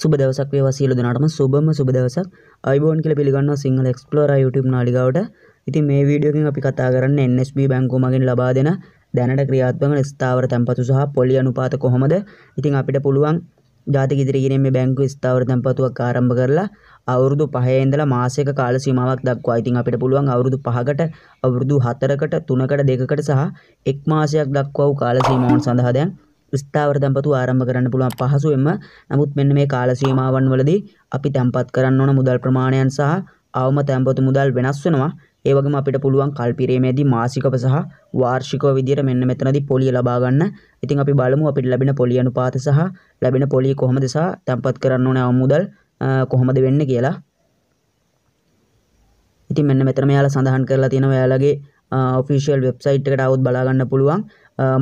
සුබ දවසක් වේවා සියලු දෙනාටම සුබම සුබ දවසක් අයිබෝන් කියලා පිළිගන්නවා සිංහල එක්ස්ප්ලෝරර් YouTube නාලිකාවට. ඉතින් මේ වීඩියෝ එකෙන් අපි කතා කරන්නේ NSB බැංකුව මගින් ලබා දෙන දැනට ක්‍රියාත්මක ස්ථාවර තැන්පතු සහ පොලි අනුපාත කොහොමද? ඉතින් අපිට පුළුවන් ජාතික ඉදිරිගිරීම මේ බැංකු ස්ථාවර තැන්පතුවක් ආරම්භ කරලා අවුරුදු පහේ ඉඳලා මාසයක කාල සීමාවක් දක්වා. ඉතින් අපිට පුළුවන් අවුරුදු 5කට, අවුරුදු 4කට, 3කට, 2කට සහ එක් මාසයක් දක්වා වූ කාල සීමාවන් සඳහා දැන් ස්ථාවර තැන්පතු ආරම්භ කරන්න පුළුවන් පහසුවෙන්ම. නමුත් මෙන්න මේ කාල සීමාවන් වලදී අපි තැන්පත් කරන්න ඕන මුදල් ප්‍රමාණයන් සහ අවම තැන්පතු මුදල් වෙනස් වෙනවා. ඒ වගේම අපිට පුළුවන් කල් පිරීමේදී මාසිකව සහ වාර්ෂිකව විදිහට මෙන්න මෙතනදී පොලිය ලබා ගන්න. ඉතින් අපි බලමු අපිට ලැබෙන පොලිය අනුපාත සහ ලැබෙන පොලිය කොහොමද සහ තැන්පත් කරන්න ඕන අවම මුදල් කොහොමද වෙන්නේ කියලා. ඉතින් මෙන්න මෙතන මෙයාලා සඳහන් කරලා තියෙනවා එයාලගේ ඔෆිෂියල් වෙබ්සයිට් එකට આવොත් බලා ගන්න පුළුවන්.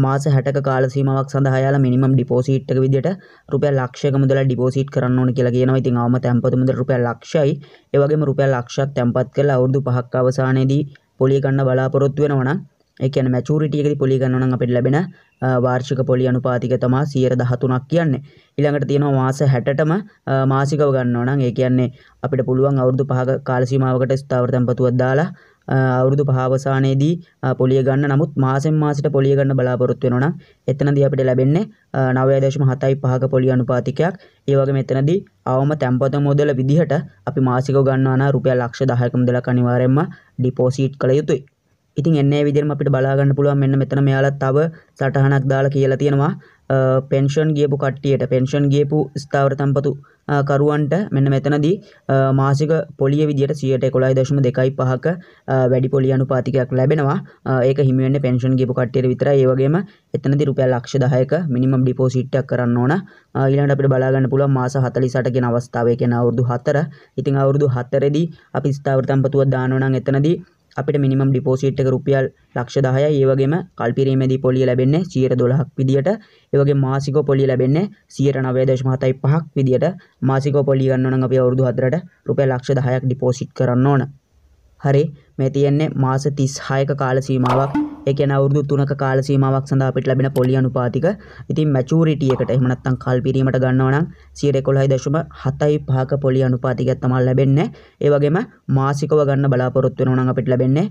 මාස හැටක කාල සීමාවක් සඳහා යාලා මිනිමම් ඩිපොසිට් එක විදිහට රුපියල් ලක්ෂයක මුදල ඩිපොසිට් කරන්න ඕන කියලා කියනවා. ඉතින් අවම තැන්පතු මුදල රුපියල් ලක්ෂයි. ඒ වගේම රුපියල් ලක්ෂයක් තැන්පත් කරලා අවුරුදු 5ක් අවසානයේදී පොලිය ගන්න බලාපොරොත්තු වෙනවා නම් එකන මැචුරිටියකති පොලි ගන්නන අපට ලැබෙන වාර්ෂික පොලි අනුපාතික තමා සියර දහතුනක් කියන්නේ ඉළඟට තියෙනවා මාස හැටම මාසිකව ගන්න නම් ඒ කියන්නේ අපිට පුළුවන් අවුරදු පහ කාලසීමාවකට ස්ථාවර්තැන්පතුවත් දාලා අවුරුදු පහවසානයේදී පොලිය ගන්න නමුත් මාසෙන් මාසට පොලිය ගන්න බලාපොරොත්තු වෙනවා නම් එතනදී අපිට ලැබෙන්නේ 9.75ක පොලිය අනුපාතිකයක්. ඒ වගේම එතනදී අවම තැන්පත මුදල විදිහට අපි මාසිකව ගන්නවා නම් රුපියල් ලක්ෂ 10ක මුදලක් අනිවාර්යයෙන්ම ඩිපොසිට් කළ යුතුයි. ඉතින් එන්නේ විදිහටම අපිට බලා ගන්න පුළුවන් මෙන්න මෙතන මෙයාලා තව සටහනක් දාලා කියලා තියෙනවා පෙන්ෂන් ගියපු කට්ටියට පෙන්ෂන් ගියපු ස්ථාවර තම්පතු කරුවන්ට මෙන්න මෙතනදී මාසික පොලිය විදිහට 111.25ක වැඩි පොලිය අනුපාතිකයක් ලැබෙනවා ඒක හිමි වෙන්නේ පෙන්ෂන් ගියපු කට්ටියට විතරයි ඒ වගේම එතනදී රුපියල් ලක්ෂ 10ක මිනිමම් ඩිපොසිට් එකක් කරන්න ඕන ඊළඟට අපිට බලා ගන්න පුළුවන් මාස 48 කියන අවස්ථාවේ කියන අවුරුදු 4 ඉතින් අවුරුදු 4 දී අපි ස්ථාවර තම්පතුවක් දානවා නම් එතනදී අපිට මිනිමම් ඩිපෝසිට් එක රුපියල් ලක්ෂ 10යි ඒ වගේම කල්පිරීමේදී පොලිය ලැබෙන්නේ 12ක් විදියට ඒ වගේ මාසික පොලිය ලැබෙන්නේ 99.75ක් විදියට මාසික පොලිය ගන්න ඕන නම් අපි අවුරුදු 4ට රුපියල් ලක්ෂ 10ක් ඩිපෝසිට් කරන්න ඕන හරි මේ තියෙන්නේ මාස 36ක කාල සීමාවක් ඒකන අවුරදු තුනක කාල සීමාවක් සඳහා අපිට ලැබෙන පොලි අනුපාතික ඉතින් මැචූරිටි එකට එහෙම නැත්නම් කල් පිරීමට ගන්නවා නම් 111.75ක පොලි අනුපාතිකයක් තමයි ලැබෙන්නේ ඒ වගේම මාසිකව ගන්න බලාපොරොත්තු වෙනවා නම් අපිට ලැබෙන්නේ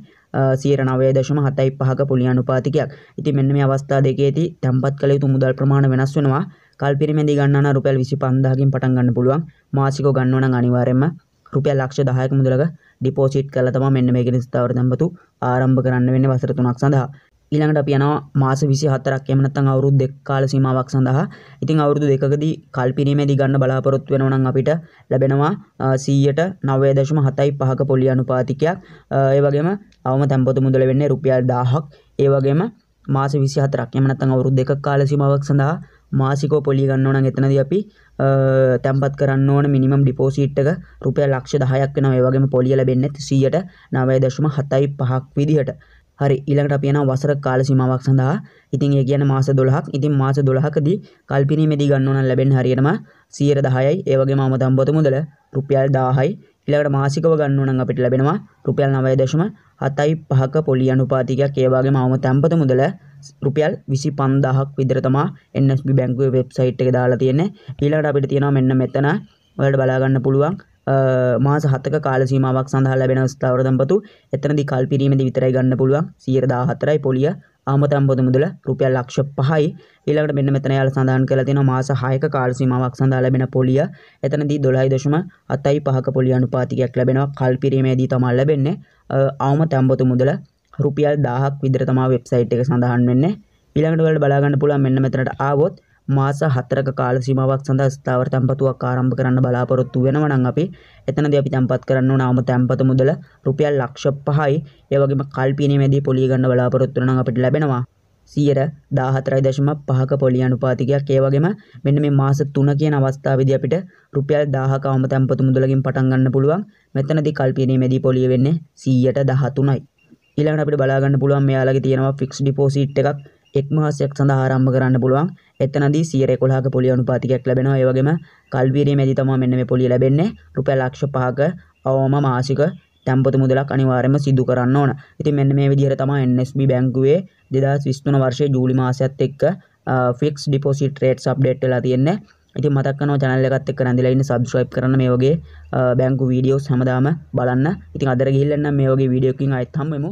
සියර නවය දශම හතයි පහක පොලි අනුපාතිකයක් ඉති මෙන්න මේ අවස්ථා දෙකේති තැම්පත් කළ යුතු මුදල් ප්‍රමාණ වෙනස් වෙනවා කල්පිරිමැදි ගන්න රුපැල් විසි පන්දාහකින් පටන් ගන්න පුළුවන් මාසිකෝ ගන්නවන අනිවාරෙන්ම රුපියල් ලක්ෂ 10ක මුදලක ඩිපෝසිට් කරලා තමයි මෙන්න මේක නිස්ථාවර තැන්පතු ආරම්භ කරන්න වෙන්නේ වසර 3ක් සඳහා. ඊළඟට අපි යනවා මාස 24ක් එහෙම නැත්නම් අවුරුදු දෙක කාල සීමාවක් සඳහා. ඉතින් අවුරුදු දෙකකදී කල්පිරීමේදී ගන්න බලාපොරොත්තු වෙනවා නම් අපිට ලැබෙනවා 100ට 9.75ක පොලි අනුපාතිකයක්. ඒ වගේම අවම තැන්පතු මුදල වෙන්නේ රුපියල් 1000ක්. ඒ වගේම මාස 24ක් එහෙම නැත්නම් අවුරුදු දෙක කාල සීමාවක් සඳහා මාසිකෝ පොලි ගන්න ඕන එතනද අපි තැම්පත් කරන්න ඕන මිනිමම් ඩිපෝසිට්ක රුපය ලක්ෂ දහයක් නවේ වගේම පොලියල බෙන්න්නෙත් සියට නවය දශම හතයි පහක් විදිහට හරි ඊළඟට අපි යනවා වසර කාල සීමාවක් සඳහා. ඉතින් ඒ කියන්නේ මාස 12ක්. ඉතින් මාස 12කදී කල්පිනීමේදී ගන්න ඕන නම් ලැබෙන්නේ හරියටම 110යි. ඒ වගේම අමතම්බතු මුදල රුපියල් 1000යි. ඊළඟට මාසිකව ගන්න ඕන නම් අපිට ලැබෙනවා රුපියල් 9.75ක පොලි අනුපාතිකයක්. ඒ වගේම අමතම්බතු මුදල රුපියල් 25000ක් විතර තමයි NSB බැංකුවේ වෙබ්සයිට් එකේ දාලා තියෙන්නේ. ඊළඟට අපිට තියෙනවා මෙන්න මෙතන ඔයාලට බලා ගන්න පුළුවන් මාස හතක කාල සීමාවක් සඳහා ලැබෙන ස්ථාවර දම්පතු එතනදි කල් පිරීමේදී විතරයි ගන්න පුළුවන් 114යි පොලිය ආමතම් පොදු මුදල රුපියල් ලක්ෂ 5යි ඊළඟට මෙන්න මෙතන යාල සඳහන් කරලා තියෙනවා මාස 6ක කාල සීමාවක් සඳහා ලැබෙන පොලිය එතනදී 12.75ක පොලිය අනුපාතිකයක් ලැබෙනවා කල් පිරීමේදී තමයි ලැබෙන්නේ ආමතම් පොදු මුදල රුපියල් 1000ක් විතර තමයි වෙබ්සයිට් එක සඳහන් වෙන්නේ ඊළඟට ඔයාලට බලා ගන්න පුළුවන් මෙන්න මෙතනට ආවොත් මාස හතරක කාල සීමාවක් සඳහා ස්ථාවර තැන්පතුවක් ආරම්භ කරන්න බලාපොරොත්තු වෙනවා නම් අපි එතනදී අපි තැන්පත් කරන්න ඕන ආම තැන්පත මුදල රුපියල් ලක්ෂ 5යි ඒ වගේම කල්පිනීමේදී පොලිය ගන්න බලාපොරොත්තු වෙනවා නම් අපිට ලැබෙනවා 114.5ක පොලිය අනුපාතිකයක් ඒ වගේම මෙන්න මේ මාස 3 කියන අවස්ථාවේදී අපිට රුපියල් 1000ක ආම තැන්පත මුදලකින් පටන් ගන්න පුළුවන් මෙතනදී කල්පිනීමේදී පොලිය වෙන්නේ 100ට 13යි ඊළඟට අපිට බලා ගන්න පුළුවන් මෙයාලගේ තියෙනවා ෆික්ස් ඩිපොසිට් එකක් එක්මහසයක් සඳහා ආරම්භ කරන්න පුළුවන්. එතනදී 111ක පොලිය අනුපාතිකයක් ලැබෙනවා. ඒ වගේම කල්විරීමේදී තමයි මෙන්න මේ පොලිය ලැබෙන්නේ. රුපියල් ලක්ෂ 5ක අවම මාසික තැන්පතු මුදලක් අනිවාර්යයෙන්ම සිදු කරන්න ඕන. ඉතින් මෙන්න මේ විදිහට තමයි NSB බැංකුවේ 2023 වර්ෂයේ ජූලි මාසයත් එක්ක ෆික්ස් ඩිපොසිට් රේට්ස් අප්ඩේට් වෙලා තියෙන්නේ. ඉතින් මතක් කරනවා channel එකත් එක්ක රැඳිලා ඉන්න subscribe කරන්න මේ වගේ බැංකු වීඩියෝස් හැමදාම බලන්න. ඉතින් අදට ගිහිල්ලා නම් මේ වගේ වීඩියෝකින් ආයෙත් හම්බෙමු.